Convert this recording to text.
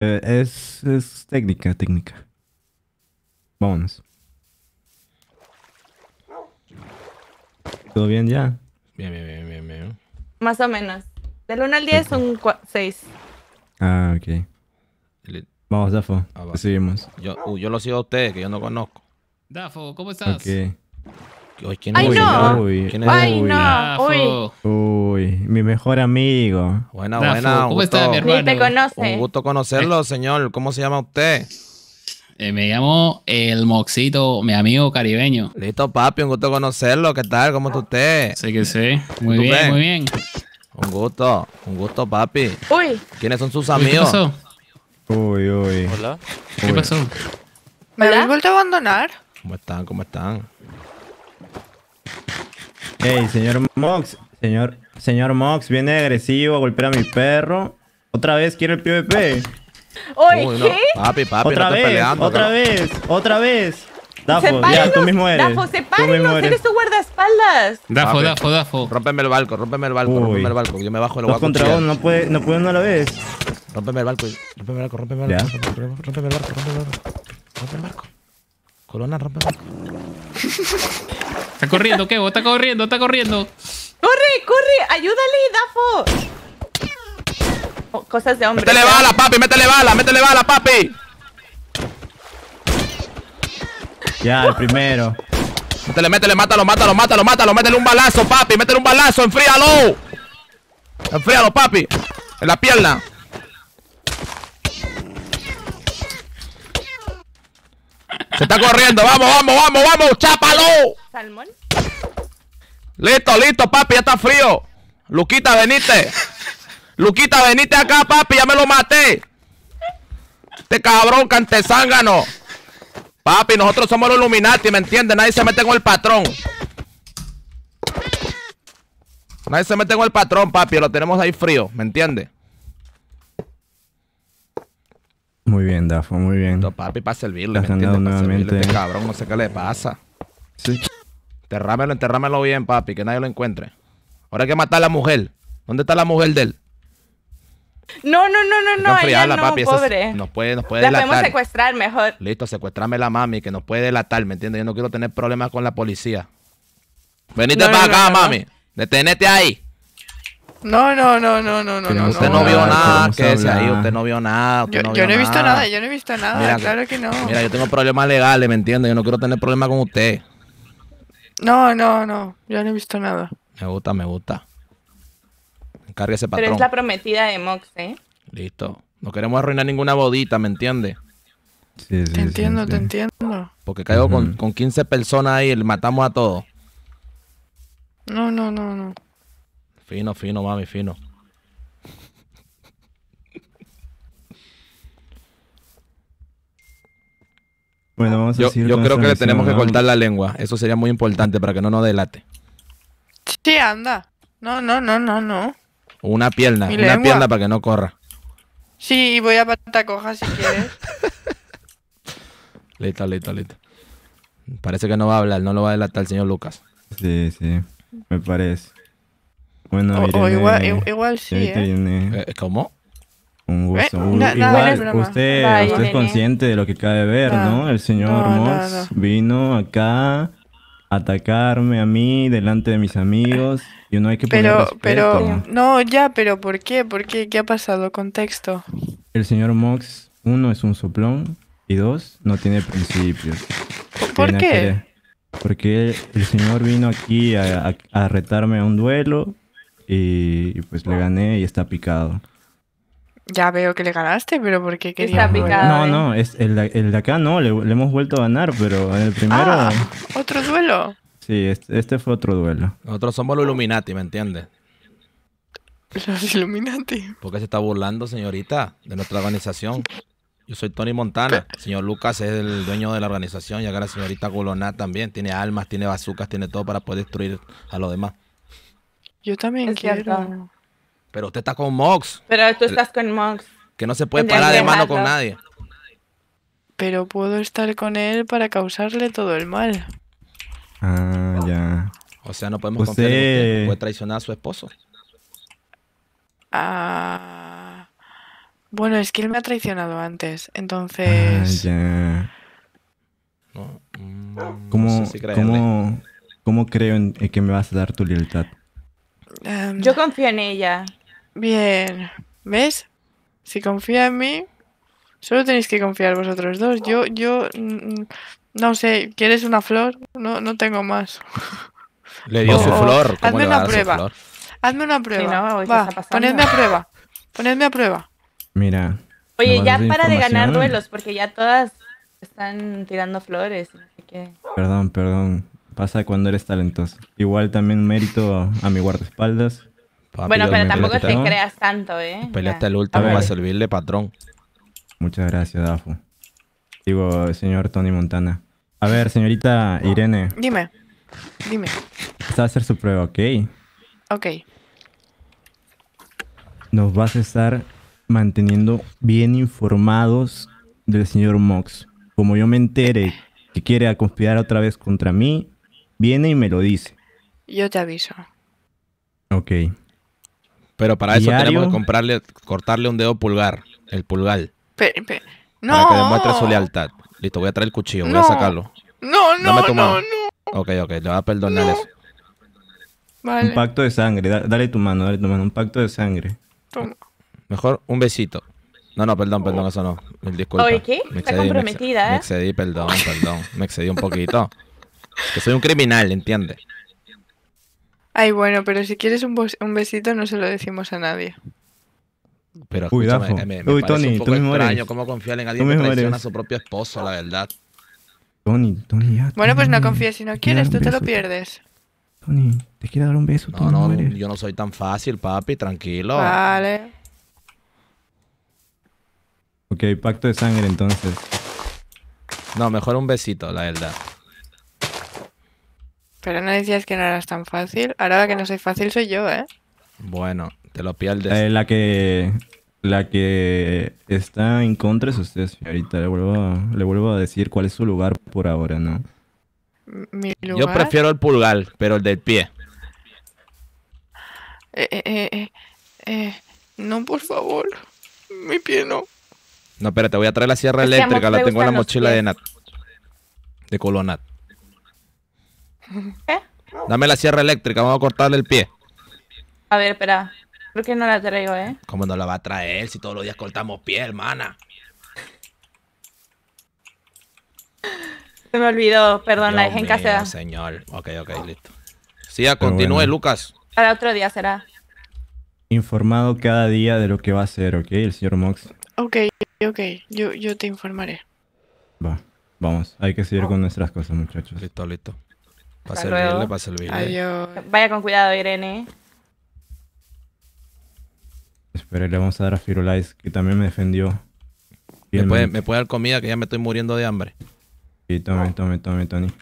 Eh, es, es técnica, técnica. Vámonos. ¿Todo bien ya? Bien, bien, bien, bien, bien. Más o menos. Del 1 al 10, son 6. Ah, ok. Vamos, Dafo. Ah, Seguimos. Yo, uh, yo lo sigo a ustedes, que yo no conozco. Dafo, ¿cómo estás? Ok. Uy, ¿quién es? ¡Ay, no! Uy, ¡Ay, no! Uy. Uy mi mejor amigo. Buena, bueno buena. ¿Cómo hermano? Un gusto conocerlo, eh. señor. ¿Cómo se llama usted? Eh, me llamo el Moxito, mi amigo caribeño. Listo, papi, un gusto conocerlo. ¿Qué tal? ¿Cómo está usted? Sí que sí. Muy bien, muy bien. Un gusto, un gusto, papi. Uy. ¿Quiénes son sus amigos? Uy, uy. Hola. ¿Qué pasó? ¿Me habéis vuelto a abandonar? ¿Cómo están? ¿Cómo están? Hey, señor Mox, señor Señor Mox, viene agresivo a golpear a mi perro. Otra vez quiere el PvP. Oye, qué. Papi, papi, otra vez, peleando, otra vez, otra vez. Dafo, ya, tú mismo eres. Dafo, sepárenlo! eres. tu guardaespaldas. Dafo, Dafo, Dafo. Rómpeme el balco, rompeme el balco, Uy. el balco. Yo me bajo el balco. contra uno, no puede, no a la vez. Rómpeme el balco, Rompeme el balco, rompeme el balco, rómpeme el barco, rompeme el barco. Rompe el barco. Corona, rompe el barco. está corriendo, Kevo, está corriendo, está corriendo. ¡Corre, corre! ¡Ayúdale, Dafo! Oh, cosas de hombre. ¡Métele bala, papi! ¡Métele bala! ¡Métele bala, papi! Ya, el primero. Métele, métele, mátalo, mátalo, mátalo, mátalo. Métele un balazo, papi. Métele un balazo, enfríalo. Enfríalo, papi. En la pierna. Se está corriendo. Vamos, vamos, vamos, vamos. Chápalo. ¿Salmón? Listo, listo, papi, ya está frío. Luquita, venite. Luquita, venite acá, papi, ya me lo maté. Este cabrón cantezángano. Papi, nosotros somos los Illuminati, ¿me entiendes? Nadie se mete con el patrón. Nadie se mete con el patrón, papi. Lo tenemos ahí frío, ¿me entiendes? Muy bien, Dafo, muy bien. Esto, papi, para servirle, ¿me Para servirle. Este cabrón, no sé qué le pasa. Sí. Enterrámelo, enterrámelo bien, papi, que nadie lo encuentre. Ahora hay que matar a la mujer. ¿Dónde está la mujer de él? No, no, no, no, no. Ella no, papi. pobre. Es, nos puede, nos puede la podemos secuestrar mejor. Listo, secuestrame la mami, que nos puede delatar, ¿me entiendes? Yo no quiero tener problemas con la policía. Venite para acá, mami. Detenete ahí. No, no, no, no, no, no. Usted no vio nada, que ahí, usted no vio nada. yo no, he visto nada. yo no he visto nada, claro que no. Mira, yo tengo problemas legales, ¿me entiendes? Yo no quiero tener problemas con usted. No, no, no. Yo no he visto nada. Me gusta, me gusta. ese patrón. Pero es la prometida de Mox, ¿eh? Listo. No queremos arruinar ninguna bodita, ¿me entiendes? Sí, sí, te entiendo, te entiendo. Porque caigo con, con, 15 personas ahí y matamos a todos. No, no, no, no. Fino, fino, mami, fino. Bueno, vamos a Yo, yo creo que le tenemos que cortar la lengua. Eso sería muy importante para que no nos delate. Sí, anda. No, no, no, no, no. Una pierna, una pierna para que no corra. Sí, voy a patacoja si quieres. leta, leta, leta. Parece que no va a hablar, no lo va a delatar el señor Lucas. Sí, sí, me parece. Bueno, igual, igual, sí. ¿eh? ¿eh? ¿Cómo? Un eh, igual, usted, es consciente de lo que cabe ver, ¿no? El señor Mox vino acá a atacarme a mí delante de mis amigos y uno hay que poner Pero, pero, no, ya, pero ¿por qué? ¿Por qué? ¿Qué ha pasado? Contexto. El señor Mox, uno, es un soplón y dos, no tiene principios. ¿Por qué? porque el señor vino aquí a, retarme a un duelo y pues le gané y está picado. Ya veo que le ganaste, pero ¿por qué picada. No, ¿eh? no, es el, de, acá no, le, hemos vuelto a ganar, pero en el primero... Ah, ¿Otro duelo? Sí, este, fue otro duelo. Nosotros somos los Illuminati, ¿me entiendes? Los Illuminati. ¿Por qué se está burlando, señorita, de nuestra organización? Yo soy Tony Montana. señor Lucas es el dueño de la organización y acá la señorita Guloná también. Tiene almas, tiene bazucas, tiene todo para poder destruir a los demás. Yo también quiero... Pero usted está con Mox. Pero tú estás con Mox. Que no se puede parar de mano con nadie. Pero puedo estar con él para causarle todo el mal. Ah, ya. O sea, no podemos confiar en Puede traicionar a su esposo. Ah. Bueno, es que él me ha traicionado antes. Ah, entonces. Ah, ya. Mm, ¿Cómo, ¿cómo, creo en que me vas a dar tu lealtad? Em, Yo confío en ella. Bien. ¿Ves? Si confía en mí, solo tenéis que confiar vosotros dos. Yo, yo, mm, no sé, ¿quieres una flor? No, no tengo más. Le dio su flor. hazme, una prueba. Hazme una prueba. ponedme a prueba. Ponedme a prueba. Mira. Oye, ya para de ganar duelos, porque ya todas están tirando flores. Perdón, perdón. Pasa cuando eres talentoso. Igual también mérito a mi guardaespaldas bueno, pero tampoco te creas tanto, ¿eh? Peleaste el último para servirle, patrón. Muchas gracias, Dafu. Digo, señor Tony Montana. A ver, señorita Irene. Dime, dime. Vas a hacer su prueba, ¿ok? Ok. Nos vas a estar manteniendo bien informados del señor Mox. Como yo me entere que quiere conspirar otra vez contra mí, viene y me lo dice. Yo te aviso. Ok. Pero para eso tenemos que comprarle, cortarle un dedo pulgar, el pulgar. Para que demuestre su lealtad. Listo, voy a traer el cuchillo, voy a sacarlo. No, no, no, no, no. Ok, ok, le voy a perdonar eso. Vale. Un pacto de sangre, dale tu mano, dale tu mano, un pacto de sangre. Mejor un besito. No, no, perdón, perdón, eso no. El disculpa. Oye, ¿qué? Me excedí, Está comprometida, ¿eh? Me excedí, perdón, perdón. Me excedí un poquito. que soy un criminal, ¿entiendes? Ay, bueno, pero si quieres un, besito no se lo decimos a nadie. Pero Cuidado. Eh, Tony, un poco cómo confiar en alguien a su propio esposo, la verdad. Tony, Tony, Bueno, pues no confíes, si no quieres, tú te lo pierdes. Tony, te quiero dar un beso. No, no, yo no soy tan fácil, papi, tranquilo. Vale. Ok, pacto de sangre entonces. No, mejor un besito, la verdad. Pero no decías que no eras tan fácil. Ahora que no soy fácil soy yo, ¿eh? Bueno, te lo pierdes. Eh, la que la que está en contra es usted, señorita. Le vuelvo, a, decir cuál es su lugar por ahora, ¿no? ¿Mi lugar? Yo prefiero el pulgar, pero el del pie. Eh eh, eh, eh, eh, no, por favor. Mi pie no. No, espérate, voy a traer la sierra eléctrica. La tengo en la mochila de Nat. De Colonat. ¿Eh? Dame la sierra eléctrica, vamos a cortarle el pie. A ver, espera. Creo que no la traigo, ¿eh? ¿Cómo no la va a traer si todos los días cortamos pie, hermana? Se me olvidó, perdón, la dejé en casa. señor. Ok, ok, listo. Siga, continúe, Lucas. Para otro día será. Informado cada día de lo que va a hacer, ¿ok? El señor Mox. Ok, ok, yo, yo te informaré. Va, vamos, hay que seguir oh. con nuestras cosas, muchachos. Listo, listo. Para servirle, para servirle. Vaya con cuidado, Irene. espera le vamos a dar a Firulais, que también me defendió. ¿Me puede, ¿Me puede, dar comida? Que ya me estoy muriendo de hambre. Sí, tome, tome, tome, Tony.